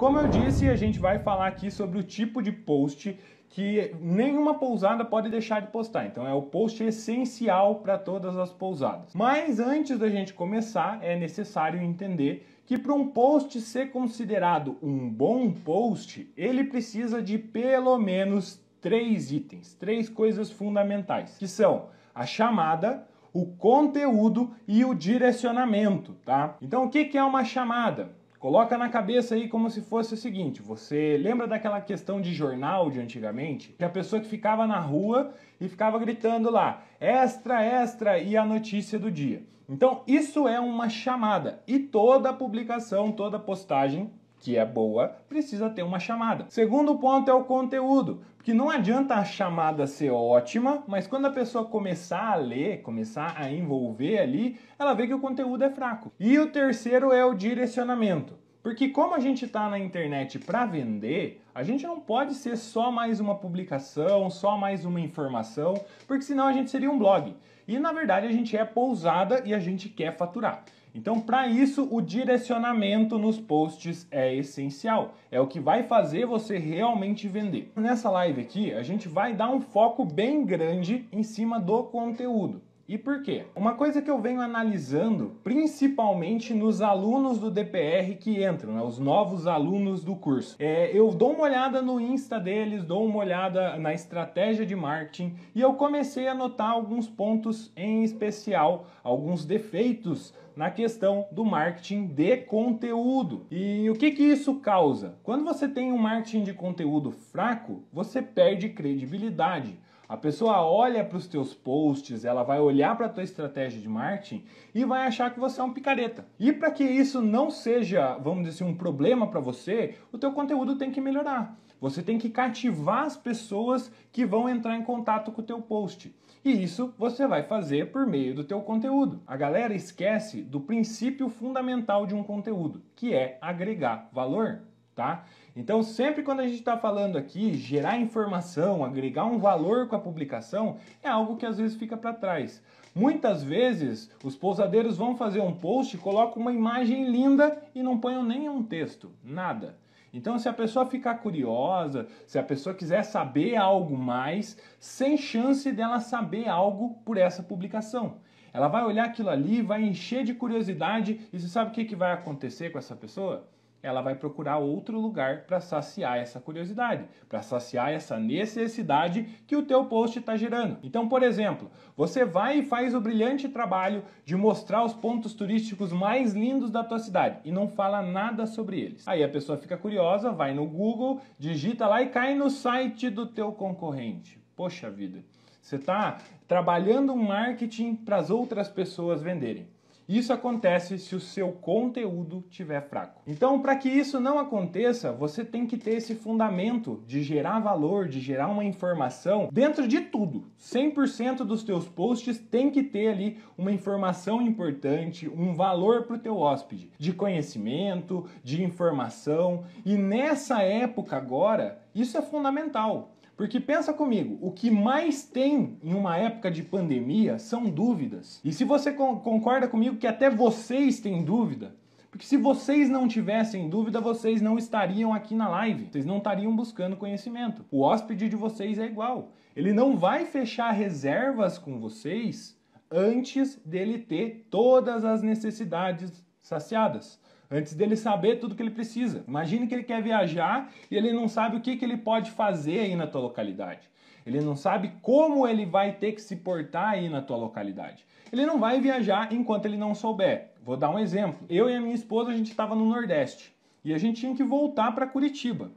Como eu disse, a gente vai falar aqui sobre o tipo de post que nenhuma pousada pode deixar de postar. Então é o post essencial para todas as pousadas. Mas antes da gente começar, é necessário entender que para um post ser considerado um bom post, ele precisa de pelo menos três itens, três coisas fundamentais, que são a chamada, o conteúdo e o direcionamento, tá? Então o que é uma chamada? Coloca na cabeça aí como se fosse o seguinte: você lembra daquela questão de jornal de antigamente? Que a pessoa que ficava na rua e ficava gritando lá, extra, extra, e a notícia do dia. Então, isso é uma chamada. E toda publicação, toda postagem que é boa, precisa ter uma chamada. Segundo ponto é o conteúdo, porque não adianta a chamada ser ótima, mas quando a pessoa começar a ler, começar a envolver ali, ela vê que o conteúdo é fraco. E o terceiro é o direcionamento. Porque como a gente está na internet para vender, a gente não pode ser só mais uma publicação, só mais uma informação, porque senão a gente seria um blog. E na verdade a gente é pousada e a gente quer faturar. Então, para isso, o direcionamento nos posts é essencial. É o que vai fazer você realmente vender. Nessa live aqui, a gente vai dar um foco bem grande em cima do conteúdo. E por quê? Uma coisa que eu venho analisando, principalmente nos alunos do DPR que entram, né, os novos alunos do curso. É, eu dou uma olhada no Insta deles, dou uma olhada na estratégia de marketing e eu comecei a notar alguns pontos em especial, alguns defeitos na questão do marketing de conteúdo. E o que, que isso causa? Quando você tem um marketing de conteúdo fraco, você perde credibilidade a pessoa olha para os teus posts, ela vai olhar para a tua estratégia de marketing e vai achar que você é um picareta. E para que isso não seja, vamos dizer, assim, um problema para você, o teu conteúdo tem que melhorar. Você tem que cativar as pessoas que vão entrar em contato com o teu post. E isso você vai fazer por meio do teu conteúdo. A galera esquece do princípio fundamental de um conteúdo, que é agregar valor, tá? Então, sempre quando a gente está falando aqui, gerar informação, agregar um valor com a publicação, é algo que às vezes fica para trás. Muitas vezes, os pousadeiros vão fazer um post, colocam uma imagem linda e não ponham nenhum texto, nada. Então, se a pessoa ficar curiosa, se a pessoa quiser saber algo mais, sem chance dela saber algo por essa publicação. Ela vai olhar aquilo ali, vai encher de curiosidade e você sabe o que, que vai acontecer com essa pessoa? ela vai procurar outro lugar para saciar essa curiosidade, para saciar essa necessidade que o teu post está gerando. Então, por exemplo, você vai e faz o brilhante trabalho de mostrar os pontos turísticos mais lindos da tua cidade e não fala nada sobre eles. Aí a pessoa fica curiosa, vai no Google, digita lá e cai no site do teu concorrente. Poxa vida, você está trabalhando um marketing para as outras pessoas venderem. Isso acontece se o seu conteúdo tiver fraco. Então, para que isso não aconteça, você tem que ter esse fundamento de gerar valor, de gerar uma informação dentro de tudo. 100% dos teus posts tem que ter ali uma informação importante, um valor para o teu hóspede, de conhecimento, de informação. E nessa época agora, isso é fundamental. Porque pensa comigo, o que mais tem em uma época de pandemia são dúvidas. E se você concorda comigo que até vocês têm dúvida, porque se vocês não tivessem dúvida, vocês não estariam aqui na live. Vocês não estariam buscando conhecimento. O hóspede de vocês é igual. Ele não vai fechar reservas com vocês antes dele ter todas as necessidades saciadas. Antes dele saber tudo que ele precisa. Imagine que ele quer viajar e ele não sabe o que, que ele pode fazer aí na tua localidade. Ele não sabe como ele vai ter que se portar aí na tua localidade. Ele não vai viajar enquanto ele não souber. Vou dar um exemplo. Eu e a minha esposa, a gente estava no Nordeste. E a gente tinha que voltar para Curitiba.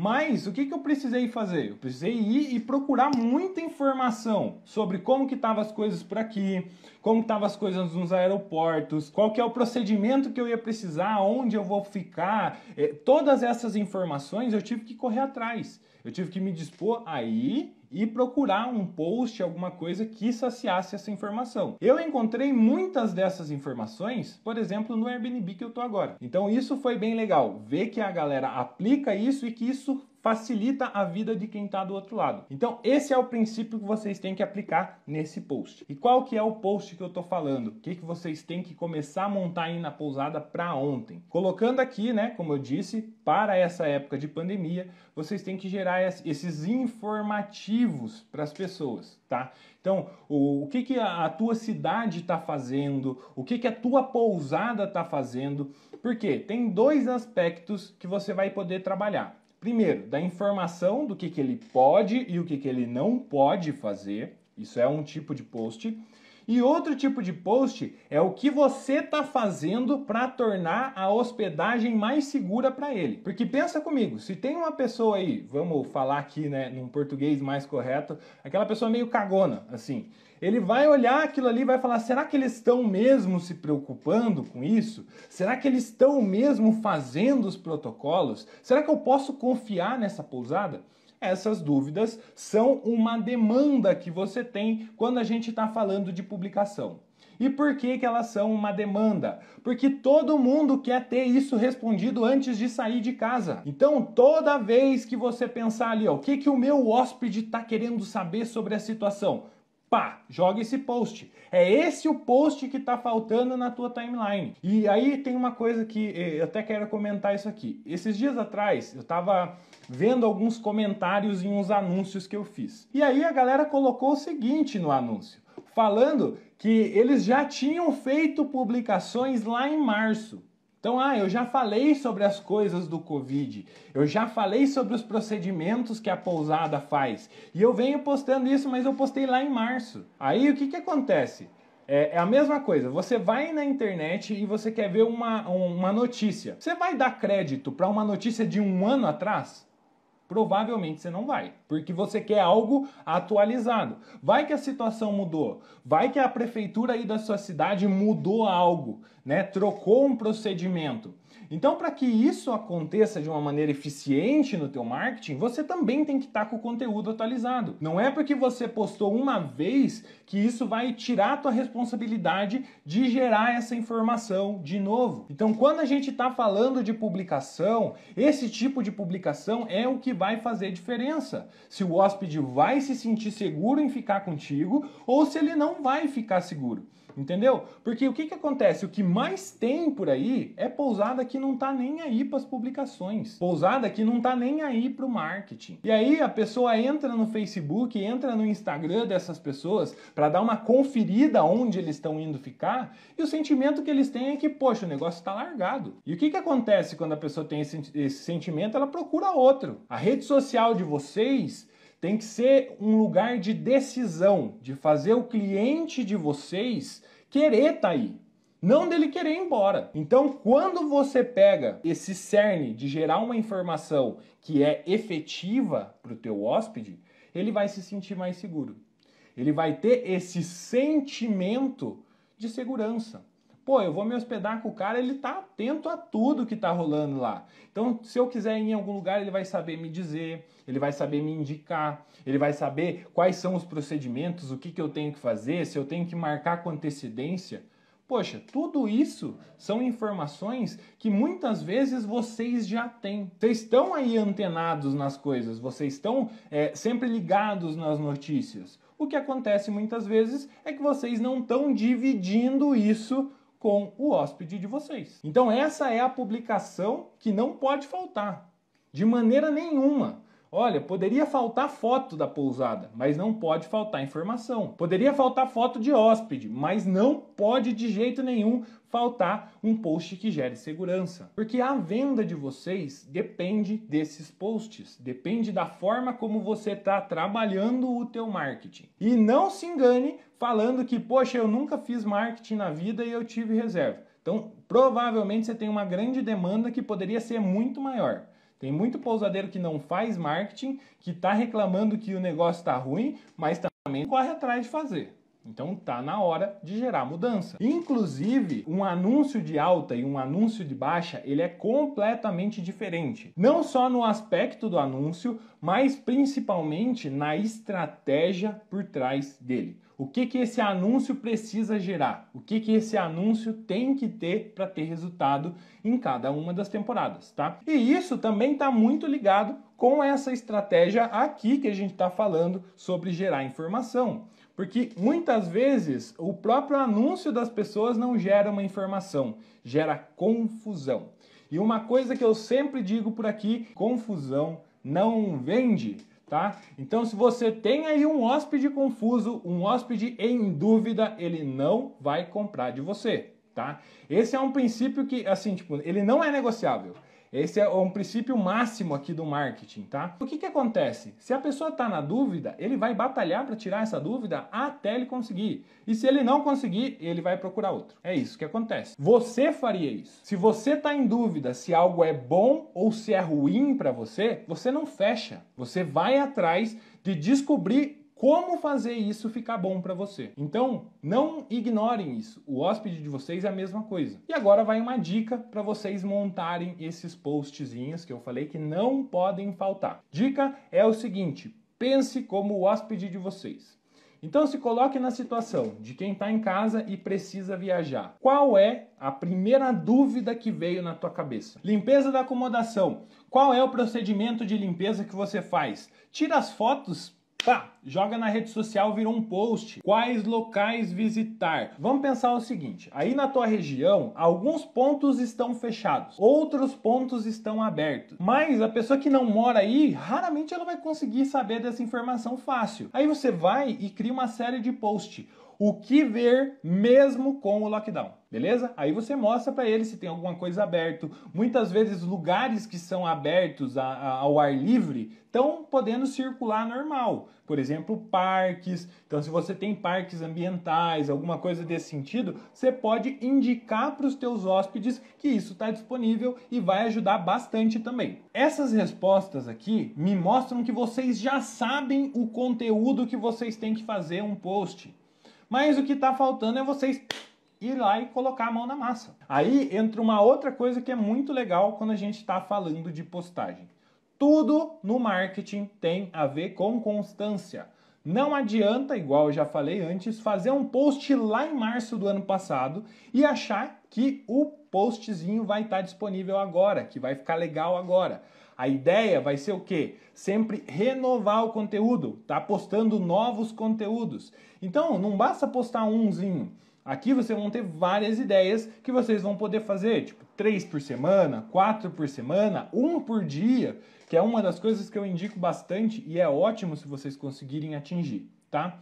Mas o que, que eu precisei fazer? Eu precisei ir e procurar muita informação sobre como que estavam as coisas por aqui, como estavam as coisas nos aeroportos, qual que é o procedimento que eu ia precisar, onde eu vou ficar. É, todas essas informações eu tive que correr atrás. Eu tive que me dispor aí e procurar um post, alguma coisa que saciasse essa informação. Eu encontrei muitas dessas informações, por exemplo, no Airbnb que eu tô agora. Então isso foi bem legal, ver que a galera aplica isso e que isso facilita a vida de quem está do outro lado. Então esse é o princípio que vocês têm que aplicar nesse post. E qual que é o post que eu estou falando? O que, que vocês têm que começar a montar aí na pousada para ontem? Colocando aqui, né, como eu disse, para essa época de pandemia, vocês têm que gerar esses informativos para as pessoas, tá? Então, o, o que, que a, a tua cidade está fazendo, o que, que a tua pousada está fazendo, porque tem dois aspectos que você vai poder trabalhar. Primeiro, da informação do que, que ele pode e o que, que ele não pode fazer, isso é um tipo de post. E outro tipo de post é o que você está fazendo para tornar a hospedagem mais segura para ele. Porque pensa comigo, se tem uma pessoa aí, vamos falar aqui, né, num português mais correto, aquela pessoa meio cagona, assim, ele vai olhar aquilo ali e vai falar: será que eles estão mesmo se preocupando com isso? Será que eles estão mesmo fazendo os protocolos? Será que eu posso confiar nessa pousada? essas dúvidas são uma demanda que você tem quando a gente está falando de publicação. E por que, que elas são uma demanda? Porque todo mundo quer ter isso respondido antes de sair de casa. Então, toda vez que você pensar ali, ó, o que, que o meu hóspede está querendo saber sobre a situação? pá, joga esse post. É esse o post que está faltando na tua timeline. E aí tem uma coisa que eh, eu até quero comentar isso aqui. Esses dias atrás eu estava vendo alguns comentários em uns anúncios que eu fiz. E aí a galera colocou o seguinte no anúncio, falando que eles já tinham feito publicações lá em março. Então, ah, eu já falei sobre as coisas do Covid, eu já falei sobre os procedimentos que a pousada faz, e eu venho postando isso, mas eu postei lá em março. Aí o que, que acontece? É, é a mesma coisa, você vai na internet e você quer ver uma, uma notícia. Você vai dar crédito para uma notícia de um ano atrás? Provavelmente você não vai, porque você quer algo atualizado. Vai que a situação mudou, vai que a prefeitura aí da sua cidade mudou algo, né? Trocou um procedimento. Então, para que isso aconteça de uma maneira eficiente no teu marketing, você também tem que estar tá com o conteúdo atualizado. Não é porque você postou uma vez que isso vai tirar a tua responsabilidade de gerar essa informação de novo. Então, quando a gente está falando de publicação, esse tipo de publicação é o que vai fazer diferença. Se o hóspede vai se sentir seguro em ficar contigo ou se ele não vai ficar seguro. Entendeu? Porque o que, que acontece? O que mais tem por aí é pousada que que não tá nem aí para as publicações, pousada que não tá nem aí para o marketing. E aí a pessoa entra no Facebook, entra no Instagram dessas pessoas para dar uma conferida onde eles estão indo ficar, e o sentimento que eles têm é que, poxa, o negócio está largado. E o que, que acontece quando a pessoa tem esse, esse sentimento? Ela procura outro. A rede social de vocês tem que ser um lugar de decisão, de fazer o cliente de vocês querer estar tá aí não dele querer ir embora. Então, quando você pega esse cerne de gerar uma informação que é efetiva para o teu hóspede, ele vai se sentir mais seguro. Ele vai ter esse sentimento de segurança. Pô, eu vou me hospedar com o cara, ele tá atento a tudo que tá rolando lá. Então, se eu quiser ir em algum lugar, ele vai saber me dizer, ele vai saber me indicar, ele vai saber quais são os procedimentos, o que, que eu tenho que fazer, se eu tenho que marcar com antecedência. Poxa, tudo isso são informações que muitas vezes vocês já têm. Vocês estão aí antenados nas coisas, vocês estão é, sempre ligados nas notícias. O que acontece muitas vezes é que vocês não estão dividindo isso com o hóspede de vocês. Então, essa é a publicação que não pode faltar, de maneira nenhuma. Olha, poderia faltar foto da pousada, mas não pode faltar informação. Poderia faltar foto de hóspede, mas não pode de jeito nenhum faltar um post que gere segurança. Porque a venda de vocês depende desses posts, depende da forma como você está trabalhando o teu marketing. E não se engane falando que, poxa, eu nunca fiz marketing na vida e eu tive reserva. Então, provavelmente você tem uma grande demanda que poderia ser muito maior. Tem muito pousadeiro que não faz marketing, que está reclamando que o negócio está ruim, mas também corre atrás de fazer. Então tá na hora de gerar mudança. Inclusive, um anúncio de alta e um anúncio de baixa, ele é completamente diferente. Não só no aspecto do anúncio, mas principalmente na estratégia por trás dele. O que, que esse anúncio precisa gerar? O que, que esse anúncio tem que ter para ter resultado em cada uma das temporadas, tá? E isso também está muito ligado com essa estratégia aqui que a gente está falando sobre gerar informação. Porque muitas vezes o próprio anúncio das pessoas não gera uma informação, gera confusão. E uma coisa que eu sempre digo por aqui: confusão não vende, tá? Então, se você tem aí um hóspede confuso, um hóspede em dúvida, ele não vai comprar de você, tá? Esse é um princípio que, assim, tipo, ele não é negociável. Esse é um princípio máximo aqui do marketing, tá? O que, que acontece? Se a pessoa está na dúvida, ele vai batalhar para tirar essa dúvida até ele conseguir. E se ele não conseguir, ele vai procurar outro. É isso que acontece. Você faria isso. Se você está em dúvida se algo é bom ou se é ruim para você, você não fecha. Você vai atrás de descobrir como fazer isso ficar bom para você. Então, não ignorem isso. O hóspede de vocês é a mesma coisa. E agora vai uma dica para vocês montarem esses postzinhos que eu falei que não podem faltar. Dica é o seguinte: pense como o hóspede de vocês. Então se coloque na situação de quem está em casa e precisa viajar. Qual é a primeira dúvida que veio na tua cabeça? Limpeza da acomodação. Qual é o procedimento de limpeza que você faz? Tira as fotos Tá, joga na rede social, virou um post. Quais locais visitar? Vamos pensar o seguinte: aí na tua região, alguns pontos estão fechados, outros pontos estão abertos. Mas a pessoa que não mora aí, raramente ela vai conseguir saber dessa informação fácil. Aí você vai e cria uma série de posts o que ver mesmo com o lockdown, beleza? Aí você mostra para ele se tem alguma coisa aberto. Muitas vezes lugares que são abertos a, a, ao ar livre estão podendo circular normal. Por exemplo, parques. Então, se você tem parques ambientais, alguma coisa desse sentido, você pode indicar para os teus hóspedes que isso está disponível e vai ajudar bastante também. Essas respostas aqui me mostram que vocês já sabem o conteúdo que vocês têm que fazer um post. Mas o que está faltando é vocês ir lá e colocar a mão na massa. Aí entra uma outra coisa que é muito legal quando a gente está falando de postagem. Tudo no marketing tem a ver com constância. Não adianta, igual eu já falei antes, fazer um post lá em março do ano passado e achar que o postzinho vai estar tá disponível agora, que vai ficar legal agora. A ideia vai ser o quê? Sempre renovar o conteúdo, tá postando novos conteúdos. Então, não basta postar umzinho. Aqui vocês vão ter várias ideias que vocês vão poder fazer, tipo três por semana, quatro por semana, um por dia, que é uma das coisas que eu indico bastante e é ótimo se vocês conseguirem atingir, tá?